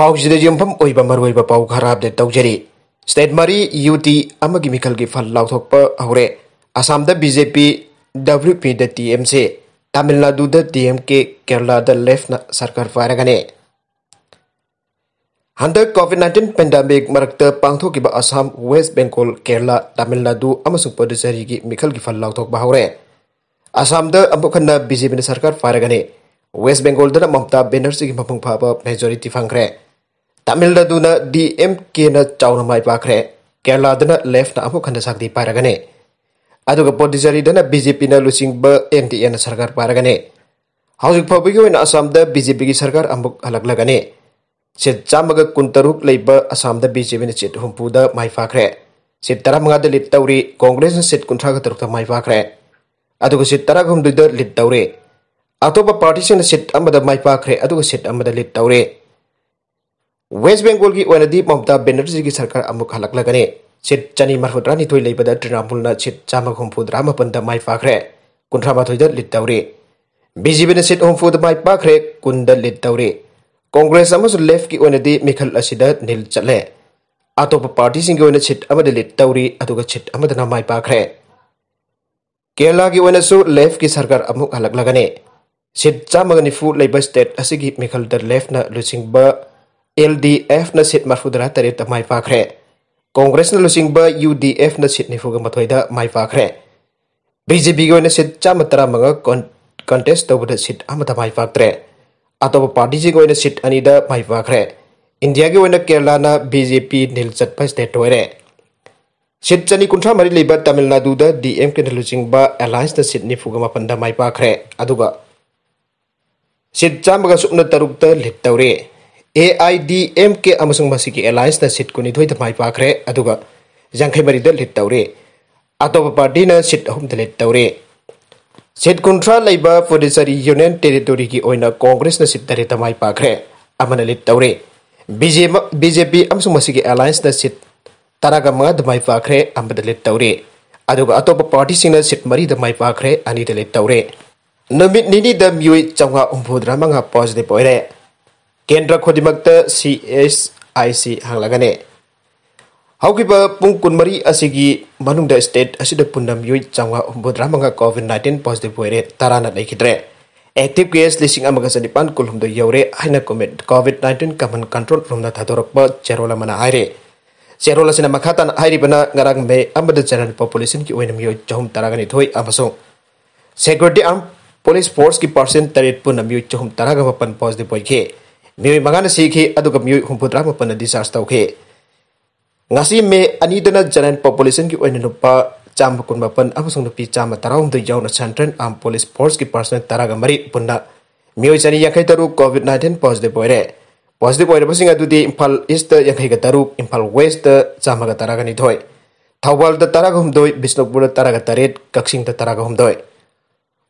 पाद मरब पा खर अपडेट तौजरी स्टेट मरी यूटी टी मिखल की फल लाथप रे असम बीजेपी डब्ल्यू पी दी एम से Tamil Nadu D M Kerala left सरकार पागने हद कोविड नाइन्टीन पेंडामिक मरते पाथोब असम वेस्ट बेंगल केरला तमिलनाडु पदुचेरी की मिखल की फल लाथप हौरे असम खन बीजेपी सरकार पागने वेस्ट बेंगल ममता बेनर्जी की मफ मेजोरीटी फंग्रे तमिल नाडु ने डीएम के न चौन माई पाखरे केरला दन लेफ्ट ना अमुक हन सागदी पारगने अदुग पोडिजरी दन बीजेपी न लुसिंग ब एनटीए न सरकार पारगने हाउसिंग फबगी ओइन असम द बीजेपी की सरकार अमुक अलग लगने ꯁꯦꯠ ꯆꯥꯝꯃꯒ ꯀꯨꯟꯇꯔꯨꯛ ꯂꯩꯕ ꯑꯁꯥꯝꯗ ꯕꯤꯖꯦꯄꯤꯅ ꯁꯦꯠ ꯍꯨꯝꯐꯨꯗ ꯃꯥꯏ ꯄꯥꯛꯈ꯭ꯔꯦ ꯁꯦꯠ ꯇꯔꯥꯃꯉꯥꯗ ꯂꯤꯠ ꯇꯧꯔꯤ ꯀꯣꯡꯒ꯭ꯔꯦꯁꯅ ꯁꯦꯠ ꯀꯨꯟꯊ꯭ꯔꯥꯒ ꯇꯔꯨꯛꯇ ꯃꯥꯏ ꯄꯥꯛꯈ꯭ꯔꯦ ꯑꯗꯨꯒ ꯁꯦꯠ ꯇꯔꯥꯒꯍꯨꯝꯗꯣꯏꯗ ꯂꯤꯠ ꯇꯧꯔꯦ ꯑꯇꯣꯞꯄ ꯄꯥꯔꯇꯤꯁꯤꯡꯅ ꯁꯦꯠ ꯑꯃꯗ ꯃꯥꯏ ꯄꯥꯛꯈ꯭ꯔꯦ ꯑꯗꯨꯒ ꯁꯦꯠ ꯑꯃꯗ ꯂꯤꯠ ꯇꯧꯔꯦ वेस्ट बेंगल की ओनदी ममता बेनर्जी की सरकार अमुक हलक सीट चनी मरफुद्रा निथोई तृणमूल सीट चाम हूमफुद्रा मपन माइ पाखरे कुंथ्रा लीड तौरी बीजेपी ने सीट हूमफुद माइ पाखरे कुंद लीड तौरी कॉग्रेस लेफ्ट की ओनदी मिखल निल नील चले अतोप पार्टी सिंह की सीट लीड तौरी सीट माइ पाखरे केरला की लेफ्ट की सरकार अमुक हलक सीट चाम निफू लेब स्टेट मिखल लेफ्ट लुचिंग LDF na sit mafudra tari ta mai pakre. Kongres na losing ba UDF na sit nifu ga matoida mai pakre. Bizi bigo na sit cha matara manga kontes ta buda sit amata mai pakre. Atau pa padi jigo na sit anida mai pakre. India ge wena Kerala na BJP nil chat pa state toire. Sit chani kuntra mari leba Tamil Nadu da DMK na losing ba alliance na sit nifu ga mapanda mai pakre. Aduga. Sit cha maga sukna tarukta litaure. Sit cha A I D M K अमसंग मसीकी alliance ने seat कुनी धोई माई पाखरे अदुगा जंखै मरी द लीड तौरे अतोप पार्टी ने सीट अहुम द लीड तौरे सीट कुंट्रा लेबा पुडुचेरी यूनियन टेरिटोरी की ओइना कांग्रेस ने सीट दरे माई पाखरे अमन लीड तौरे बीजेपी अमसंग मसीकी एलायंस ने सीट तरागा मा द माई पाखरे अम द लीड तौरे अदुगा अतोप पार्टी सिंग ने सीट मरी द माई पाखरे अनी द लीड तौरे नमित निनी द म्युइ चंगा उंभुद्रा मंगा पॉजिटिव ओइरे kendra khodimakta CSIC hanglagane haukiba pung kunmari asigi manungda state asida pundam yui changwa budramanga covid 19 positive poire tarana lekhidre active e case listing amaga sani kulhum do yore haina covid 19 common control room da thadorok ba cherola mana aire cherola sina makhatan aire bana ngarang me amada general population ki oinam yoi chom taragani thoi amasong security arm police force ki person tarit punam amyu chom taraga pan positive ke मई मगाना सीखे मई हूँ discharge तौर मे अनी general population की चाम कुलमपन नी चाम तरह यौना सेंट्रल आम पुलिस फोर्स की पर्सनल तरह मरी पुनः मई चनी याखई तरू कोविड नाइन्टीन पॉजिटिव हो रे पॉजिटिव होबादी इम्फा इस्ट याखई तरूक इम्फा वेस्ट चाम तरह निधल तरह हूद बिश्नपुर तरह तरह कक्षिंग तरह हूद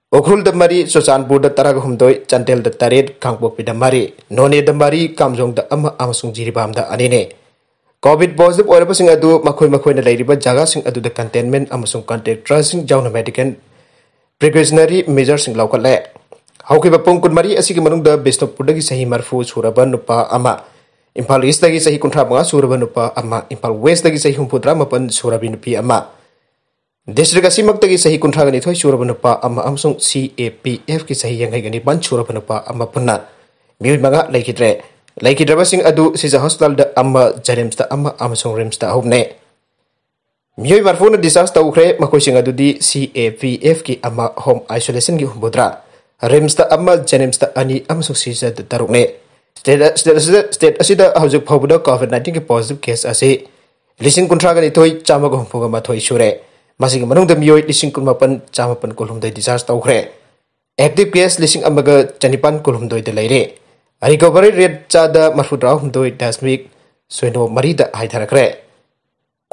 Okul damari susan buda tarag humdoi cantel da tarid kangpo pidamari. Noni damari kamjong da ama amasung jiri bam da anine. Covid positive orang pasing adu makhoi makhoi na lairi jaga sing adu da containment amasung contact tracing jauh na medical precautionary measures sing lokal le. Hau kiba pung kun mari asik manung da besno puda gi sahi marfu suraban nupa ama. Impal east lagi sahi kuntra bunga suraban nupa ama. Impal west lagi sahi humputra mapan surabin nupi ama. District ꯑꯁꯤꯃꯛꯇꯒꯤ ꯆꯍꯤ ꯀꯨꯟꯊ꯭ꯔꯥꯒ ꯅꯤꯊꯣꯏ ꯁꯨꯔꯕ ꯅꯨꯄꯥ ꯑꯃ ꯑꯃꯁꯨꯡ ꯁꯤ ꯑꯦ ꯄꯤ ꯑꯦꯐꯀꯤ ꯆꯍꯤ ꯌꯥꯡꯈꯩꯒ ꯅꯤꯄꯥꯟ ꯁꯨꯔꯕ ꯅꯨꯄꯥ ꯑꯃ ꯄꯨꯟꯅ ꯃꯤꯑꯣꯏ ꯃꯉꯥ ꯂꯩꯈꯤꯗ꯭ꯔꯦ ꯂꯩꯈꯤꯗ꯭ꯔꯕꯁꯤꯡ ꯑꯗꯨ ꯁꯤꯖꯥ ꯍꯣꯁꯄꯤꯇꯥꯜꯗ ꯑꯃ ꯖꯦꯔꯤꯝꯁꯇ ꯑꯃ ꯑꯃꯁꯨng ꯔꯤꯝꯁꯇ ꯑꯍꯨꯝꯅꯦ ꯃꯤꯑꯣꯏ ꯃꯔꯐꯨꯅ ꯗꯤꯁꯆꯥꯔꯖ ꯇꯧꯈ꯭ꯔꯦ ꯃꯈꯣꯏꯁꯤꯡ ꯑꯗꯨꯗꯤ ꯁꯤ ꯑꯦ ꯄꯤ ꯑꯦꯐꯀꯤ ꯑꯃ ꯍꯣꯝ ꯑꯥꯏꯁꯣꯂꯦꯁꯟꯒꯤ ꯍꯨꯝꯐꯨꯇꯔꯥ ꯔꯤꯝꯁꯇ ꯑꯃ ꯖꯦꯅꯤꯝꯁꯇ ꯑꯅꯤ ꯑꯃꯁꯨꯡ ꯁꯤꯖꯗ ꯇꯔꯨꯛꯅꯦ ꯁ꯭ꯇꯦꯠ ꯑꯁꯤꯗ ꯍꯧꯖꯤꯛ ꯐꯥꯎꯕꯗ ꯀꯣꯚꯤꯗ ꯅꯥꯏꯟꯇꯤꯟꯒꯤ ꯄꯣꯖꯤꯇꯤꯚ ꯀꯦꯁ ꯑꯁꯤ ꯂꯤꯁꯤꯡ ꯀꯨꯟꯊ꯭ꯔꯥꯒ ꯅꯤꯊꯣꯏ ꯆꯥꯝꯃꯒ ꯍꯨꯝꯐꯨꯒ ꯃꯥꯊꯣꯏ ꯁꯨꯔꯦ मसी मोई लिंग कुलमापन चामपन कुलहुम डिचार्ज तौर एक्टिव केस लिंग चनीपन कुलहुमदे अरीगौरी रेट चाद मरफुद्राहुद दशमिक सैनो मरीदे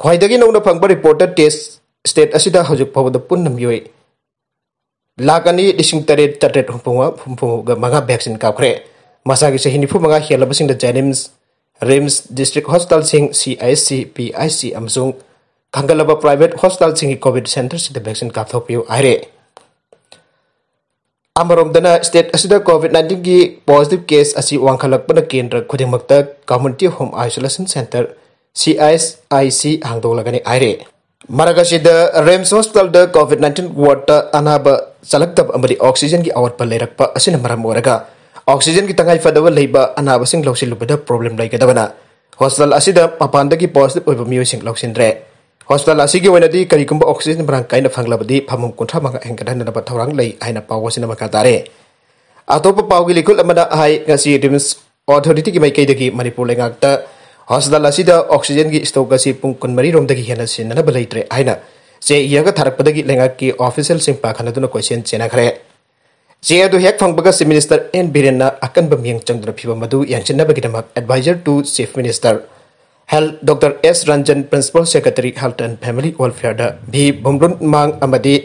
खाई नौना फंग रिपोर्टर टेस्ट स्टेट अजुद पुनः मई लाख अंग तर चटे हूफूग मा भैक्सी काफ्रे मचा की सही निफू मा हेल्ब JNIMS RIMS district hospital C I C P I C हंगलब प्राइवेट हॉस्पिटल सिंगी कोविड सेंटर से वैक्सीन का थोप स्टेट असिद कोविड 19 की पॉजिटिव केस असि केंद्र खुदिंग मक्त community home isolation centre CISIC हंगदो लगने आरे मरगसिद रेम्स हॉस्पिटल द कोविड 19 वार्ड अनाब सलक्त अमरी ऑक्सीजन की आवत पर ऑक्सीजन की तंगाई फदव लेब अनाब सिंग लौसि लुबद प्रॉब्लम लाइगदबना हॉस्पिटल असिद मपानदगी पॉजिटिव ओइब म्यूसिंग लौसिन hospital asi ge wena di kari kumba oxygen brang kain di pamung kuntra manga eng kada hendana batau rang aina pau wasi nama katare. Atau pa pau gili kul amada hai authority ki mai kai dagi mani pule ngakta hospital asi da oxygen gi stok gasi mari rom dagi hena si nana balai tre aina. Se iya ga tarak pada gi lengak official simpa pa kana duna koisien cena kare. Se iya do hek fang baga si minister en birena akan bamiang cang duna pipa madu yang cena bagi nama advisor to chief minister. Health doctor S Ranjan principal secretary health and family welfare द भी भूमरुन मांग अमदि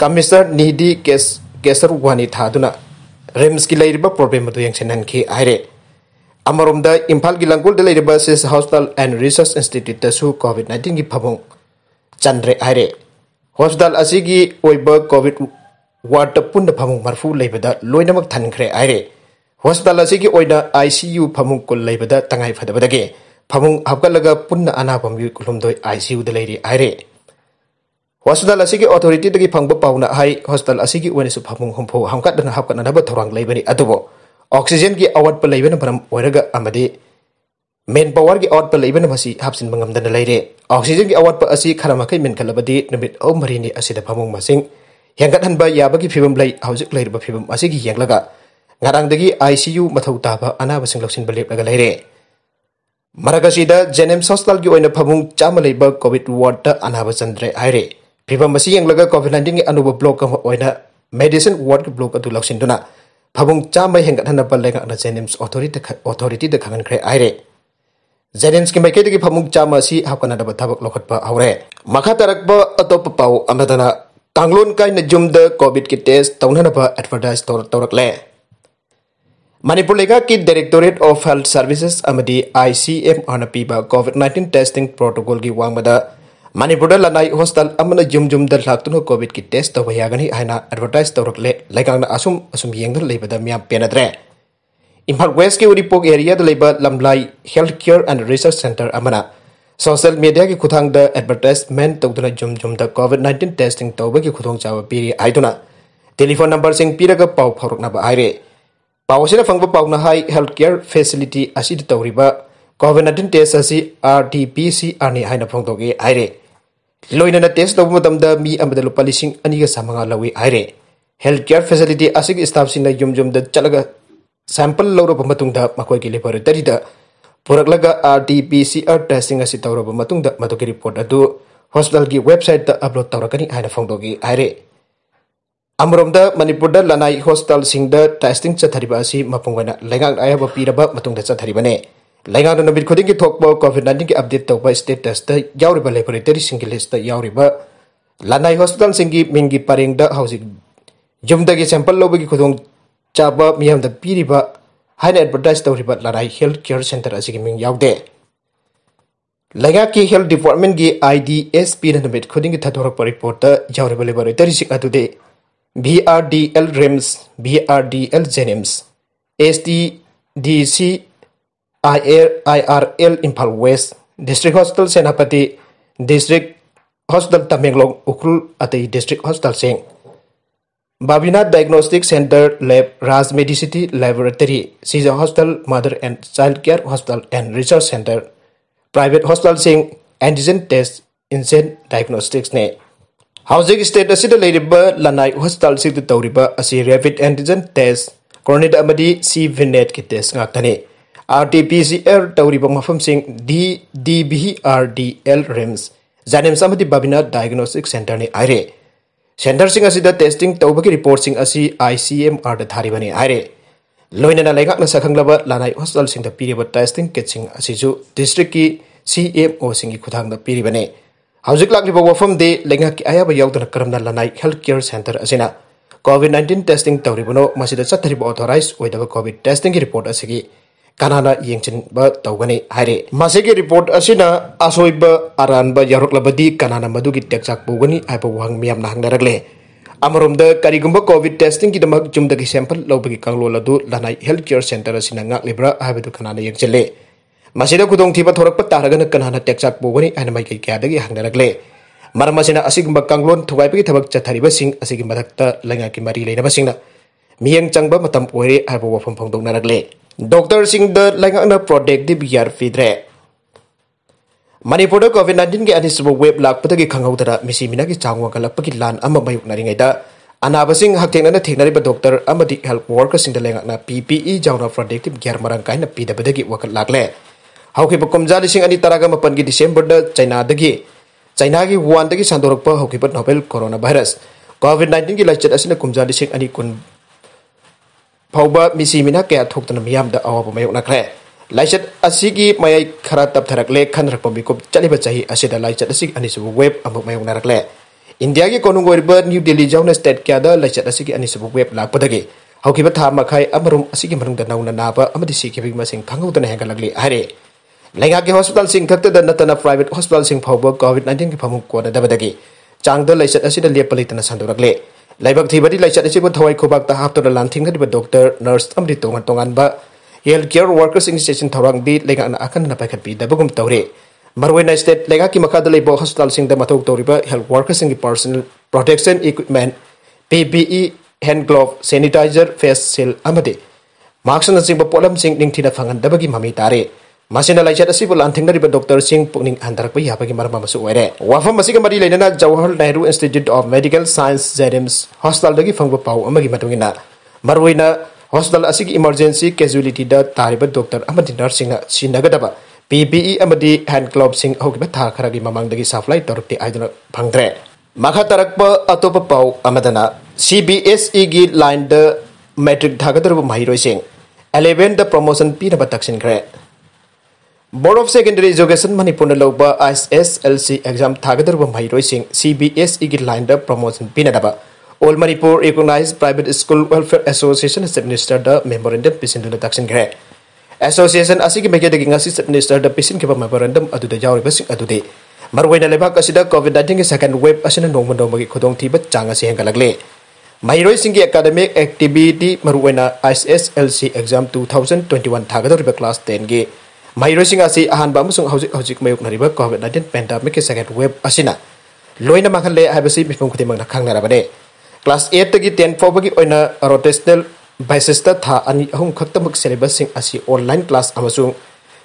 commissioner निधि केसर वानी थादुना रिम्स की लेरिब problem दु यंग सेनन की लंगोल अमरुम सिस हॉस्पिटल एंड रिसर्च इंस्टीट्यूट द सु कोविड 19 की फबों चंद्रे आइरे हॉस्पिटल असिगी कोविड वार्ड पुन फबों मरफु लेबद लोइनमक थनख्रे आइरे हॉस्पिटल असिगी ओइना आईसीयू फबों कुल लेबद तंगाई फदबदगे ꯐꯃꯨꯡ ꯍꯥꯞꯀꯠꯂꯒ ꯄꯨꯟꯅ ꯑꯅꯥꯕ ꯃꯤꯑꯣꯏ ꯀꯨꯟꯍꯨꯝꯗꯣꯏ ꯑꯥꯏ ꯁꯤ ꯌꯨꯗ ꯂꯩꯔꯤ ꯍꯥꯏꯔꯦ ꯍꯣꯁꯄꯤꯇꯥꯜ ꯑꯁꯤꯒꯤ ꯑꯣꯊꯣꯔꯤꯇꯤꯗꯒꯤ ꯐꯪꯕ ꯄꯥꯎꯅ ꯍꯥꯏ ꯍꯣꯁꯄꯤꯇꯥꯜ ꯑꯁꯤꯒꯤ ꯑꯣꯏꯅꯁꯨ ꯐꯃꯨꯡ ꯍꯨꯝꯐꯨ ꯍꯥꯞꯀꯠꯅ ꯍꯥꯞꯀꯠꯅꯅꯕ ꯊꯧꯔꯥꯡ ꯂꯩꯕꯅꯤ ꯑꯗꯨꯕꯨ ꯑꯣꯛꯁꯤꯖꯦꯟꯒꯤ ꯑꯋꯥꯠꯄ ꯂꯩꯕꯅ ꯃꯔꯝ ꯑꯣꯏꯔꯒ ꯑꯃꯗꯤ ꯃꯦꯟ ꯄꯋꯥꯔꯒꯤ ꯑꯋꯥꯠꯄ ꯂꯩꯕꯅ ꯃꯁꯤ ꯍꯥꯞꯆꯤꯟꯕ ꯉꯝꯗꯅ ꯂꯩꯔꯦ ꯑꯣꯛꯁꯤꯖꯦꯟꯒꯤ ꯑꯋꯥꯠꯄ ꯑꯁꯤ ꯈꯔ ꯃꯈꯩ ꯃꯦꯟꯈꯠꯂꯕꯗꯤ ꯅꯨꯃꯤꯠ ꯑꯍꯨꯝ ꯃꯔꯤꯅꯤ ꯑꯁꯤꯗ ꯐꯃꯨꯡ ꯃꯁꯤꯡ ꯍꯦꯟꯒꯠꯍꯟꯕ ꯌꯥꯕꯒꯤ ꯐꯤꯕꯝ ꯂꯩ ꯍꯧꯖꯤꯛ ꯂꯩꯔꯤꯕ ꯐꯤꯕꯝ ꯑꯁꯤꯒꯤ ꯌꯦꯡꯂꯒ ꯉꯔꯥꯡꯗꯒꯤ ꯑꯥꯏ ꯁꯤ ꯌꯨ ꯃꯊꯧ ꯇꯥꯕ ꯑꯅꯥꯕꯁꯤꯡ ꯂꯧꯁꯤꯟꯕ ꯂꯦꯞꯂꯒ ꯂꯩꯔꯦ Maragasida Janem Sostal gi oina phabung chamalai ba covid ward ta anaba chandre aire phiba yang laga covid 19 gi anuba berblok oina medicine ward gi block atu lakshin duna phabung chamai hengat hanna pal lega na Janem authority authority de khangan khre aire Janems ki maike de gi phabung chamasi hakana da bathab lokhat pa aure makha tarak ba atop pau amadana tanglon kai na covid ki test tawna na advertise tor torak le Manipur लेगा की directorate of health services I C M आने पीब Covid nineteen testing protocol की वाद मनपुर लनाई hostel जुम जुम लाख कोविड की टेस्ट तब यहां एडवर्टाइज तौरले असम असम मैं पेनद्रे इम्फा वेस्ट की उरीपो एरिया लमलाई health care and research centre social media की खुद एडवर्टाइजमेंट तौर जुम जुम कोविड नाइन्टीन टेस्टिंग तब की खुद पीरी आई टेलीफोन नंबर पीरग पाव फौरक्ना Pawasina fangpa high hai healthcare facility asi di tauriba. Covid-19 test asi RDPC ani hai na pongtoke aire. Loina na test tau pumatam da mi amada lo lising ani ka samanga lawi aire. Healthcare facility asik ki staff na yum yum da chalaga sample lauro pumatung da makoi ki lepare dari da. Purak laga r testing asi tauro pumatung da matoki report adu. Hospital ki website da upload tauro kani hai na pongtoke aire. aire. अमरों मनपुर लनाई hostel testing चतरी मपूंगा लेगा अब पीबा चतरीबने लेगा खुद की थोप कोविड नाइन की अपडेट तब स्टेटस लेबोरेटरी की लिस्ट लनाई हॉस्टल मिंग की परें जुम्द की सैंपल लोब की खुद चाब मैम पीरीब है एडवर्टाइज तौर लनाई हेल्थ केयर सेंटर अगदे लेगा की हेल्थ डिपार्टमेंट की आई डी एस पी नवीर खुद की थोड़ा report laboratory R R L BRDL RIMS, BRDL JENIMS, STDC IRL Imphal west district hospital Senapati district hospital Tamenglong Ukhrul अतई डिस्ट्रिक्ट हॉस्पिटल सिंह Babina diagnostic centre lab Raj medicity laboratory Shija hospital mother and child care hospital and research centre private hospital सिंह antigen test instant diagnostics ने housing state अब लनाई hostel से rapid antigen test corona सी विनेट की टेस्ट गाने R T P C R तौरीब मौम सिंह D D B R D L RIMS JNIMS Babina diagnostic centre ने आरे सेंटर टेस्टिंग तब की report I C M R दारीबने आरे लोना लेगा सखंगब लनाई हॉस्टल टेस्टिंग किट्रिक की सी एम ओ सिंह खुदांग पीरीबने Hauzik lagi bawa wafam di lengah ki ayah bayau dan keram dan lanai healthcare center asina. COVID-19 testing tauri bono masih dah satu ribu authorized wai COVID testing ki report asiki. Karena na yang cin ba hari. Masih ki report asina asoi aran ba jaruk labadi karena na madu ki tiak sak bugani ay miam nah ngarag le. Amarum COVID testing ki damak jum dagi sampel lau bagi kang lola du lanai healthcare center asina ngak libra ay ba karena yang cin ꯃꯁꯤꯗ ꯈꯨꯗꯣꯡꯊꯤꯕ ꯊꯣꯔꯛꯄ ꯇꯥꯔꯒꯅ ꯀꯅꯥꯅ ꯇꯦꯛꯆꯥꯛ ꯄꯨꯒꯅꯤ ꯍꯥꯏꯅ ꯃꯥꯏꯀꯩ ꯀꯌꯥꯗꯒꯤ ꯍꯪꯅꯔꯛꯂꯦ ꯃꯔꯝ ꯑꯁꯤꯅ ꯑꯁꯤꯒꯨꯝꯕ ꯀꯥꯡꯂꯣꯟ ꯊꯨꯒꯥꯏꯕꯒꯤ ꯊꯕꯛ ꯆꯠꯊꯔꯤꯕꯁꯤꯡ ꯑꯁꯤꯒꯤ ꯃꯊꯛꯇ ꯂꯩꯉꯥꯛꯀꯤ ꯃꯔꯤ ꯂꯩꯅꯕꯁꯤꯡꯅ ꯃꯤꯠꯌꯦꯡ ꯆꯪꯕ ꯃꯇꯝ ꯑꯣꯏꯔꯦ ꯍꯥꯏꯕ ꯋꯥꯐꯝ ꯐꯣꯡꯗꯣꯛꯅꯔꯛꯂꯦ ꯗꯣꯛꯇꯔꯁꯤꯡꯗ ꯂꯩꯉꯥꯛꯅ ꯄ꯭ꯔꯣꯇꯦꯛꯇꯤꯕ ꯒꯤꯌꯥꯔ ꯄꯤꯗ꯭ꯔꯦ ꯃꯅꯤꯄꯨꯔꯗ ꯀꯣꯚꯤꯗ ꯅꯥꯏꯟꯇꯤꯟꯒꯤ ꯑꯅꯤꯁꯨꯕ ꯋꯦꯕ ꯂꯥꯛꯄꯗꯒꯤ ꯈꯪꯍꯧꯗꯅ ꯃꯤꯁꯤ ꯃꯤꯅꯒꯤ ꯆꯥꯡ ꯋꯥꯡꯈꯠꯂꯛꯄꯒꯤ ꯂꯥꯟ ꯑꯃ ꯃꯥꯌꯣꯛꯅꯔꯤꯉꯩꯗ ꯑꯅꯥꯕꯁꯤꯡ ꯍꯛꯊꯦꯡꯅꯅ ꯊꯦꯡꯅꯔꯤꯕ ꯗꯣꯛꯇꯔ ꯑꯃꯗꯤ ꯍꯦꯜꯊ ꯋꯥꯔꯀꯔꯁꯤꯡꯗ ꯂꯩꯉꯥꯛꯅ ꯄꯤ ꯄꯤ ꯏ ꯌꯥꯎꯅ ꯄ꯭ꯔꯣꯇꯦꯛꯇꯤꯕ ꯒꯤꯌꯥꯔ ꯃꯔꯥꯡ ꯀꯥꯏꯅ ꯄꯤꯗꯕꯗꯒꯤ ꯋꯥꯀꯠ ꯂꯥꯛꯂꯦ हौब कमजा लिंग तरगमापन की दिसंबर चाइना चाइना की वुहान की सदरप novel corona virus Covid nineteen की लचित कमजा लिंग फाव मसी मिना क्या अवब मयोनाखे लाइट की मई खरा तपथरले खनरप मीकूब चलीब चाही लाइट अनेब वेब मयोनारे इंडिया की कौनगोरब न्यू दिल्ली जौन स्टेट क्या लाइट की अनेब वेब लापदे हौब था मखाई नौना नाब फंगौदन हेगा हरें ꯂꯩꯉꯥꯛꯀꯤ ꯍꯣꯁꯄꯤꯇꯥꯜꯁꯤꯡ ꯈꯛꯇꯗ ꯅꯠꯇꯅ ꯄ꯭ꯔꯥꯏꯕꯦꯠ ꯍꯣꯁꯄꯤꯇꯥꯜꯁꯤꯡ ꯐꯥꯎꯕ ꯀꯣꯚꯤꯗ ꯅꯥꯏꯟꯇꯤꯟꯒꯤ ꯐꯃꯨꯡ ꯀꯣꯟꯅꯗꯕꯗꯒꯤ ꯆꯥꯡꯗ ꯂꯩꯆꯠ ꯑꯁꯤꯗ ꯂꯦꯞꯄ ꯂꯩꯇꯅ ꯁꯟꯗꯣꯔꯛꯂꯦ ꯂꯥꯏꯕꯛ ꯊꯤꯕꯗꯤ ꯂꯩꯆꯠ ꯑꯁꯤꯕꯨ ꯊꯋꯥꯏ ꯈꯨꯕꯥꯛꯇ ꯍꯥꯞꯇꯨꯅ ꯂꯥꯟꯊꯦꯡꯅꯔꯤꯕ ꯗꯣꯛꯇꯔ ꯅꯔꯁ ꯑꯃꯗꯤ ꯇꯣꯉꯥꯟ ꯇꯣꯉꯥꯟꯕ ꯍꯦꯜꯊ ꯀꯦꯌꯔ ꯋꯥꯔꯀꯔꯁꯤꯡꯒꯤ ꯆꯦꯛꯁꯤꯟ ꯊꯧꯔꯥꯡꯗꯤ ꯂꯩꯉꯥꯛꯅ ꯑꯈꯟꯅꯅ ꯄꯥꯏꯈꯠꯄꯤꯗꯕꯒꯨꯝ ꯇꯧꯔꯤ ꯃꯔꯨꯑꯣꯏꯅ ꯁ꯭ꯇꯦꯠ ꯂꯩꯉꯥꯛꯀꯤ ꯃꯈꯥꯗ ꯂꯩꯕ ꯍꯣꯁꯄꯤꯇꯥꯜꯁꯤꯡꯗ ꯃꯊꯧ ꯇꯧꯔꯤꯕ ꯍꯦꯜꯊ ꯋꯥꯔꯀꯔꯁꯤꯡꯒꯤ personal protection equipment P P E hand glove sanitiser face ꯁꯤꯜ ꯑꯃꯗꯤ ꯃꯥꯛꯁꯅꯆꯤꯡꯕ ꯄꯣꯠꯂꯝꯁꯤꯡ ꯅꯤꯡꯊꯤꯅ ꯐꯪꯍꯟꯗꯕꯒꯤ ꯃꯃꯤ ꯇꯥꯔꯦ masina laichat asibu lanthingna riba dokter sing puning antar pai hapa ki marma masu were wafam masi kamari lainana jawahar nehru institute of medical science zms hostel dagi phangba pau amagi matungina marwina hospital asik emergency casualty da tariba doctor di nursing sinagadaba e PPE di hand glove sing hokiba thar khara gi mamang dagi supply torti aidana phangdre makha tarakpa atopa pau amadana CBSE gi line da metric dhagadarba mahiro sing eleven the promotion pinaba taksin khre board of secondary education Manipur लौब S S L C exam थागदरब महरोसिंग C B S E line promotion पीनब all Manipur recognise private school welfare association सब minister memorandum पीसीन तकसीनग्रे association की मैकेदी chief minister पीसीनब मेमोरेंडम लेबाक कोविड की सेकेंड वेब नोम नोम की खुदीब चांग से हेंगल्ले महरोसिंग की एकाडमिक एक्टिविटी आई S S L C exam two thousand twenty one थागदरब class ten की Mahirosing asi ahan bamu sung hauzik hauzik mayuk nari bak kohamet nadin pandemic ke second web asina. Loi nama makan le habisi mifum kuti mang nakang nara bade. Class 8 tegi 10 bagi oina rotational basis ta tha ani ahung khatamuk syllabus sing asi online class amasung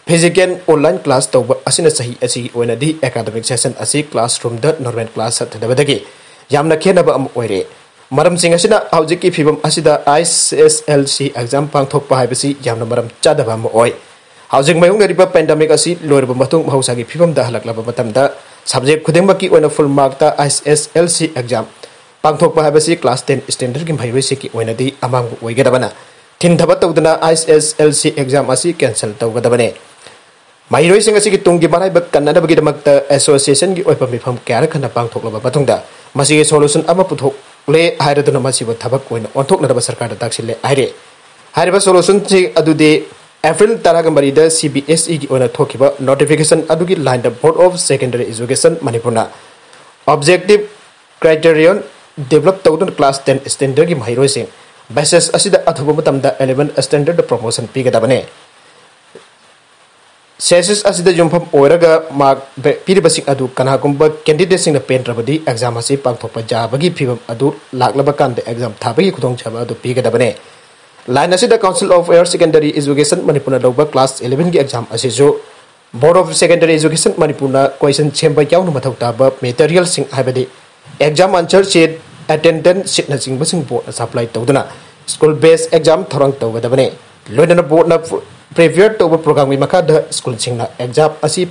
physical online class tau asina sahi asi oina di academic session asi classroom dot normal class sat da bade Yam na kena ba amuk oire. Maram sing asina hauzik ki fibum asida ISSLC exam pang thok pahai besi yam na maram chada ba amuk oire. हाउसिंग मयूरी pandemic लोब मौसा की फिवम हल्लाद subject खुदेंब की full mark I S L C exam पाथोप है क्लास टेन स्टैंडर्ड की मयूर से अमामगना थीधब तौद I S L C exam cancel तौदने मयूर की तुम की मनाब कम एसोसीएसन की मिफम क्या खन पाथोलब सोलूशन पुथोले थबक सरकार तक सोलूशन से एप्रिल मरीद सी बी एस ईब notification line board of secondary education Manipur objective criterion develop तौद क्लास टेन स्टैंडर्ड की महरोस बैसेस अधब एलेवन स्टैंडर्ड प्रमोशन पीगदने सेसेस असिद जुम्फम मार्क पीरब सिंह कनागुब कैंडिडेट पेंद्रबी एग्जाम पाथोप जाबी फीवम लाल एग्जाम था की खुद पीगदने लाइन असिद council of higher secondary education Manipur लौब क्लास इलेवन की एग्जाम असिजु board of secondary education Manipur question same यौन मथौ ताब material exam answer sheet attendance sheet नचिब बोर्ड सप्लाई तौदना स्कूल बेस एग्जाम थौरंग तौबदबने लोइनन बोर्ड न प्रिपेयर तौब प्रोग्राम की मखाद स्कूल एग्जाम असि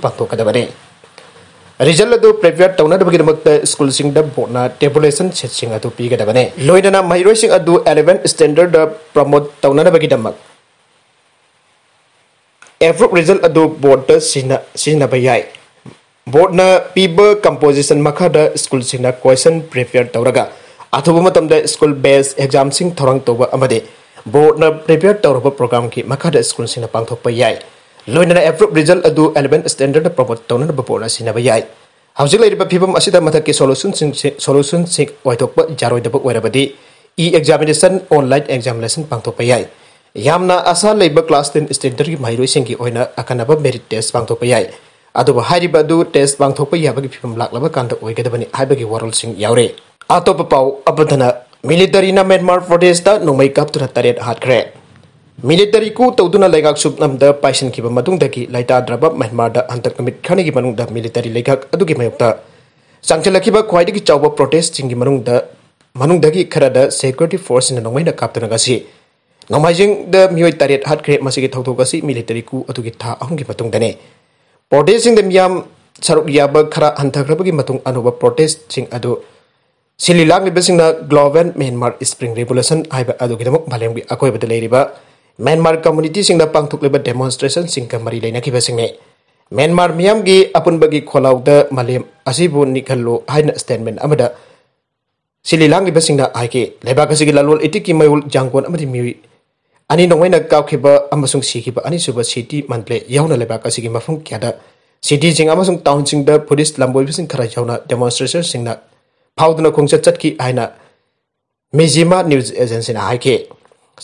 रिजल्ट अब प्रिपेयर तौनाम स्कूल बोर्ड टेबुलेसन सेट पीगदने लोना मैरसिंग एलेवन स्टैंडर्ड प्रमोट की एप्रूव रिजल्ट बोर्ड सिजाई बोर्ड पीब कंपोजीसन मखाद स्कूल क्वेश्चन प्रिपेयर तौर अथब स्कूल बेस एग्जाम तौर तौब बोर्ड प्रिपेयर तौर पोग्राम की मखाद स्कूल पाठप जाए ꯂꯣꯏꯅꯅ ꯑꯦꯄ꯭ꯔꯨꯞ ꯔꯤꯖꯜ ꯑꯗꯨ ꯑꯦꯂꯚꯦꯟ ꯁ꯭ꯇꯦꯟꯗꯔꯗ ꯄ꯭ꯔꯣꯃꯣꯠ ꯇꯧꯅꯅꯕ ꯄꯣꯠꯅ ꯁꯤꯖꯤꯟꯅꯕ ꯌꯥꯏ ꯍꯧꯖꯤꯛ ꯂꯩꯔꯤꯕ ꯐꯤꯕꯝ ꯑꯁꯤꯗ ꯃꯊꯛꯀꯤ ꯁꯣꯂꯨꯁꯟꯁꯤꯡ ꯁꯣꯂꯨꯁꯟꯁꯤꯡ ꯑꯣꯏꯊꯣꯛꯄ ꯌꯥꯔꯣꯏꯗꯕ ꯑꯣꯏꯔꯕꯗꯤ ꯏ ꯑꯦꯛꯖꯥꯃꯤꯅꯦꯁꯟ ꯑꯣꯟꯂꯥꯏꯟ ꯑꯦꯛꯖꯥꯃꯤꯅꯦꯁꯟ ꯄꯥꯡꯊꯣꯛꯄ ꯌꯥꯏ ꯌꯥꯝꯅ ꯑꯁꯥ ꯂꯩꯕ ꯀ꯭ꯂꯥꯁ ꯇꯦꯟ ꯁ꯭ꯇꯦꯟꯗꯔꯒꯤ ꯃꯍꯩꯔꯣꯏꯁꯤꯡꯒꯤ ꯑꯣꯏꯅ ꯑꯀꯟꯅꯕ ꯃꯦꯔꯤꯠ ꯇꯦꯁ ꯄꯥꯡꯊꯣꯛꯄ ꯌꯥꯏ ꯑꯗꯨꯕꯨ ꯍꯥꯏꯔꯤꯕ ꯑꯗꯨ ꯇꯦꯁ ꯄꯥꯡꯊꯣꯛꯄ ꯌꯥꯕꯒꯤ ꯐꯤꯕꯝ ꯂꯥꯛꯂꯕ ꯀꯥꯟꯗ ꯑꯣꯏꯒꯗꯕꯅꯤ ꯍꯥꯏꯕꯒꯤ ꯋꯥꯔꯣꯜꯁꯤꯡ ꯌꯥꯎꯔꯦ ꯑꯇꯣꯞꯄ ꯄꯥꯎ ꯑꯃꯗꯅ ꯃꯤꯂꯤꯇꯔꯤꯅ ꯃꯦꯟꯃꯥꯔ ꯄ꯭ꯔꯗꯦꯁꯇ ꯅꯣꯡꯃꯩ ꯀꯥꯞꯇꯨꯅ ꯇꯔꯦꯠ ꯍꯥꯠꯈ꯭ꯔꯦ मिलेटरी को तौदना लेगाक सुपनम द पाइसन किबा मदुंग दकी लाइटा द्रब मेनमार द अंतक नमित खाने की मनुंग द मिलिटरी लेगाक अदुगे मयुक्ता चांगचलखिबा ख्वाइदिक चाउबा प्रोटेस्ट चिंगी फोर्स न नोमै न कप्तन गसि नमाजिंग द मियोय तारेत हाट क्रेट मसिगे थौथौ गसि मिलिटरी सरुक याब खरा अंतक्रबगे मतुंग अनुब प्रोटेस्ट चिंग अदु सिलिलांग लिबसिंग न ग्लोवेन स्प्रिंग रेगुलेशन आइब अदुगे दमक म्यांमार कम्युनिटी पाथों डेमोंस्ट्रेशन मरी लेने म्यांमार मियाम की अपुनबी खोलाद मलेम निखलो है स्टेटमेंट सिली लांगबाक ललोल इटिक मयोल जांगोन मई अनी नोना काब सीब अनीसुब सिटी मंडले यौनबाक मफम क्या सिटी टाउन पुलिस लंबोब खर यौन डेमोंस्ट्रेशन फाउन खोचत चटकी है Mizzima news agency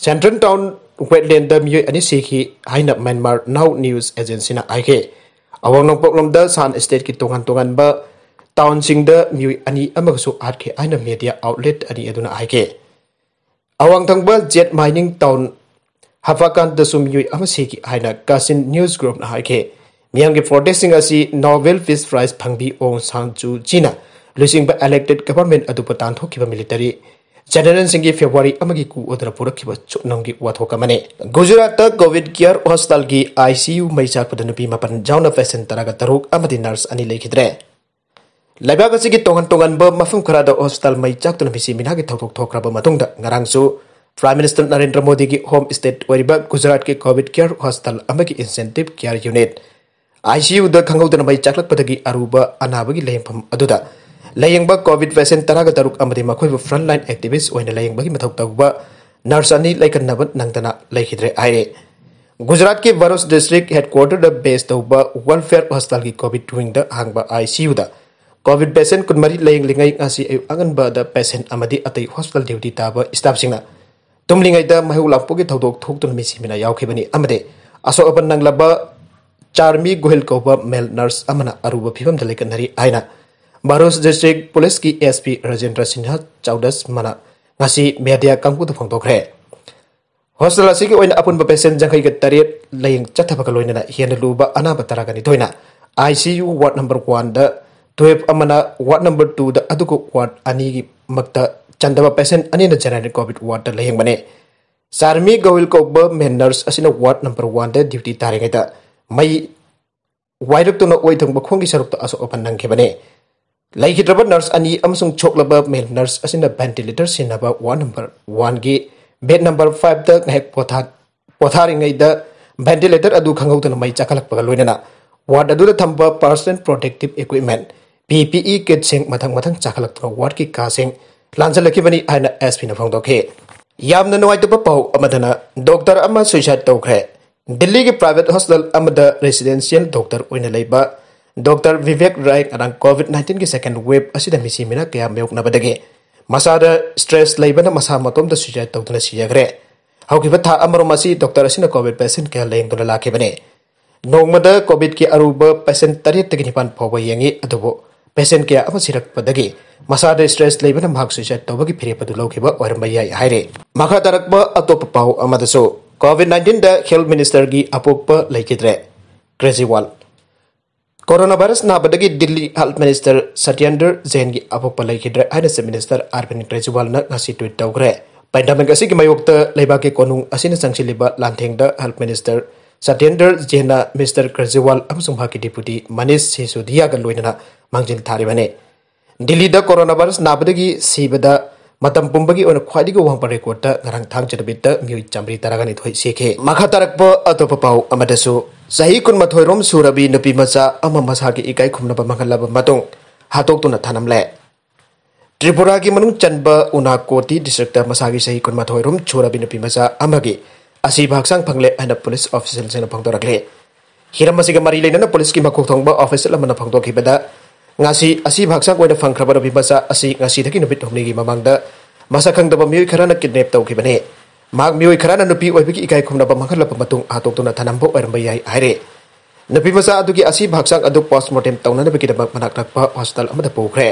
central town wetland miu ani si khi haina Myanmar Now News Agency na ai ke awang nong Problem da san state ki tongan tongan ba town sing da miu ani amak su at ke aina media outlet ani aduna ai ke awang thang ba jet mining town hafakan da sum miu ama si ki haina kasin news group na ai ke miang ki protesting asi Nobel Peace Prize phangbi ong sang chu china losing by elected government adu patan thokiba military general सिंह की February अमगी कु की वाथो कमने गुजरात तक Covid care hospital की ICU मैचाक पद नुपी मपन जाउन पेसेंट तरग तरुक नर्स अनि लेखिद्रे लाइबाग असिगि तोगन तोगन ब मफम खरा द हॉस्पिटल मिना की थोक थोक रब द प्राइम मिनिस्टर नरेंद्र मोदी की होम स्टेट ओरिबा गुजरात की Covid care hospital intensive care unit ICU द खंगौदन मैचाक लक अदुदा लयंग कोविड ꯄꯦꯁꯦꯟ ꯇꯔꯥꯒ ꯇꯔꯨꯛ ꯑꯃꯗꯤ ꯃꯈꯣꯏꯕꯨ ꯐ꯭ꯔꯟꯠꯂꯥꯏꯟ नर्स अब ꯂꯥꯌꯦꯡꯕꯒꯤ ꯃꯊꯧ गुजरात के वरोस डिस्ट्रिक हेडक्वाटर बेस तब वेलफेयर हॉस्टल की कोविड विंग हांग I C U Covid patient कुनमरी लेंगे अयु अगनबद पेसेंट अत हॉस्टल ड्यूटी ताब स्टाफ तुम्लीद महू लापू की थोदों अशोक अपन नंगलब चारमी गोहिल कौब मेल नर्स अरुब फीवरी लेकनरी भारूस डिस्ट्रिक्ट पुलिस की एस पी राजेंद्र सिंह चौदस मना मेडिया कंकु फोंदे हॉस्टल अपुन पेसेंट जंखई तरह लयंग चतना हेन लुब अनाब तरह आई C U ward number one दुवेब वार्ड नंबर टू वार्ड अनी चंद पेसेंट अने जेनेर कोविड वार्ड लयंगने चारमी गौल कौब men nurse ward number one duty तारीख मई वाइरतुन ओथ खों की सरुक्त अस ओपन नंगेबने लाइद्रब नर्स अनी छोलब मेल नर्स असिन भेन्टिलेटर सिनब वार्ड नंबर वन की बेड नंबर फाइव द हेक पोथा पोथारिङै द भेन्टिलेटर अदु खंगौतन मै चकलक पग वार्ड अदु द person protective equipment PPE kit sing mathang mathang chakalak tro ward ki ka sing lanjal ki bani aina SP na phang dokhe yamna noi suicide pau Delhi के private hospital अमद residential doctor ओइन doctor Vivek Rai रंग Covid nineteen की second wave असिद मिसी मिना क्या मयोक्नबदगे मसाद stress Lebon मसा मतोम सुसाइड तौदन सिजग्रे हौकिब था अमरम असी डॉक्टर असिन कोविड पेशेंट क्या लेंगदुन लाखिबने नोंगमद कोविड की अरुब पेशेंट तरेत की निपान फाव यंगी अदुबु पेशेंट क्या अम सिरकपदगे मसाद स्ट्रेस लेबन माक सुसाइड तौबगी फिरेपदु लौखिब ओरम याई हाइरे मखा तरकब अतोप पाव अमदसु कोविड नाइन्टीन द हेल्थ मिनिस्टर की अपोप लेकिद्रे क्रेजीवाल corona virus na badagi delhi health minister satyendra jain gi apok palai kidra minister arvind kejriwal na ngasi tweet daugre pandemic asi gi mayukta leba konung asina sangsi leba lanthing health minister satyendra jain na mr kejriwal amsung bhaki deputy manish sisodia ga loina mangjil thari bane delhi da corona virus na badagi sibada matam pumbagi on khwaidi go wang pare kota narang thang chabita mi chamri taragani thoi makha tarak pa atop pau Zahi kun matoi rom surabi nepi maza ama masagi ikai kumna naba laba matung hatuk hatok tuna tanam le. Tripura gi manung chan ba una koti disrekta masagi zahi kun matoi rom surabi nepi maza amagi asih asi bahak sang pangle anda polis officer senopang pangto rakle. Hiram masih gamari le nana polis ki makuk tong ba officer lama na Ngasi asih bahak sang kuenda fang kraba nepi maza asi ngasi daki nepi tong nigi mamang da. Masakang daba miwi karana kidnap tau ki banet. ꯃꯍꯥꯛ ꯃꯤꯑꯣꯏ ꯈꯔꯅ ꯅꯨꯄꯤ ꯑꯣꯏꯕꯒꯤ ꯏꯀꯥꯏ ꯈꯨꯝꯅꯕ ꯃꯥꯡꯍꯜꯂꯕ ꯃꯇꯨꯡ ꯍꯥꯠꯇꯣꯛꯇꯨꯅ ꯊꯅꯝꯕ ꯑꯣꯏꯔꯝꯕ ꯌꯥꯏ ꯍꯥꯏꯔꯦ ꯅꯨꯄꯤ ꯃꯆꯥ ꯑꯗꯨꯒꯤ ꯑꯁꯤꯕ ꯍꯛꯆꯥꯡ ꯑꯗꯨ ꯄꯣꯁꯃꯣꯔꯇꯦꯝ ꯇꯧꯅꯅꯕꯒꯤꯗꯃꯛ ꯃꯅꯥꯛ ꯅꯛꯄ ꯍꯣꯁꯄꯤꯇꯥꯜ ꯑꯃꯗ ꯄꯨꯈ꯭ꯔꯦ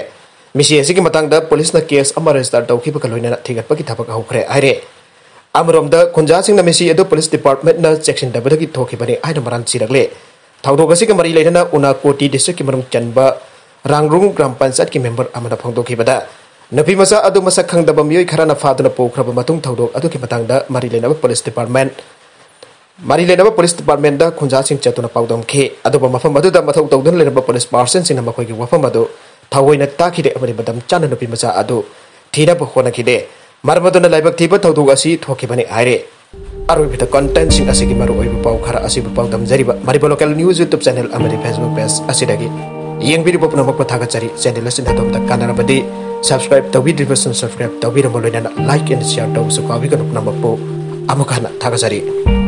ꯃꯤꯁꯤ ꯑꯁꯤꯒꯤ ꯃꯇꯥꯡꯗ ꯄꯨꯂꯤꯁꯅ ꯀꯦꯁ ꯑꯃ ꯔꯦꯖꯤꯁꯇꯔ ꯇꯧꯈꯤꯕꯒ ꯂꯣꯏꯅꯅ ꯊꯤꯒꯠꯄꯒꯤ ꯊꯕꯛ ꯍꯧꯈ꯭ꯔꯦ ꯍꯥꯏꯔꯦ ꯑꯃꯔꯣꯝꯗ ꯈꯨꯟꯖꯥꯁꯤꯡꯅ ꯃꯤꯁꯤ ꯑꯗꯨ ꯄꯨꯂꯤꯁ ꯗꯤꯄꯥꯔꯠꯃꯦꯟꯠꯅ ꯆꯦꯛꯁꯤꯟꯗꯕꯗꯒꯤ ꯊꯣꯛꯈꯤꯕꯅꯤ ꯍꯥꯏꯅ ꯃꯔꯝ ꯆꯤꯔꯛꯂꯦ ꯊꯧꯗꯣꯛ ꯑꯁꯤꯒ ꯃꯔꯤ ꯂꯩꯅꯅ ꯎꯅꯥꯀꯣꯇꯤ ꯗꯤꯁꯇ꯭ꯔꯤꯛꯀꯤ ꯃꯅꯨꯡ ꯆꯟꯕ ꯔꯥꯡꯔꯨꯡ ꯒ꯭ꯔꯥꯝ ꯄꯟꯆꯥꯌꯠꯀꯤ ꯃꯦꯝꯕꯔ ꯑꯃꯅ ꯐꯣꯡꯗꯣꯛꯈꯤꯕꯗ Nabi masa adu masa kang dapat mui karena fadu na pukra bermatung tahu dok adu kita tangga mari le bapak polis department. Mari le bapak polis department da kunci sing jatuh pau dong ke adu bapak mafam adu dah matau tahu dong lena polis Parson sih nama kau gigi mafam adu tahu ini tak kide amri nabi masa adu tidak bukan kide mar madu na layak tiba tahu dok asih ke bani aire. Aruh kita konten sing asih kita maru ibu pau kara asih ibu pau jari bapak mari bapak news youtube channel amari facebook page asih lagi. Yang biru bapak nama kau tangga channel asih dah tak subscribe tawidriba subscribe tawiramaloi na like and share tawsuka wigan upnama po amukana thakasari